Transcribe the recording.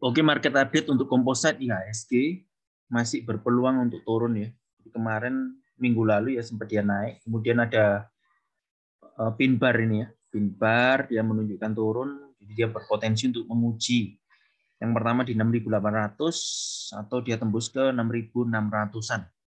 Oke, market update untuk komposit IHSG masih berpeluang untuk turun ya. Kemarin minggu lalu ya sempat dia naik, kemudian ada pinbar eh, pin bar ini ya, pin bar dia menunjukkan turun, jadi dia berpotensi untuk menguji. Yang pertama di 6.800 atau dia tembus ke 6.600-an.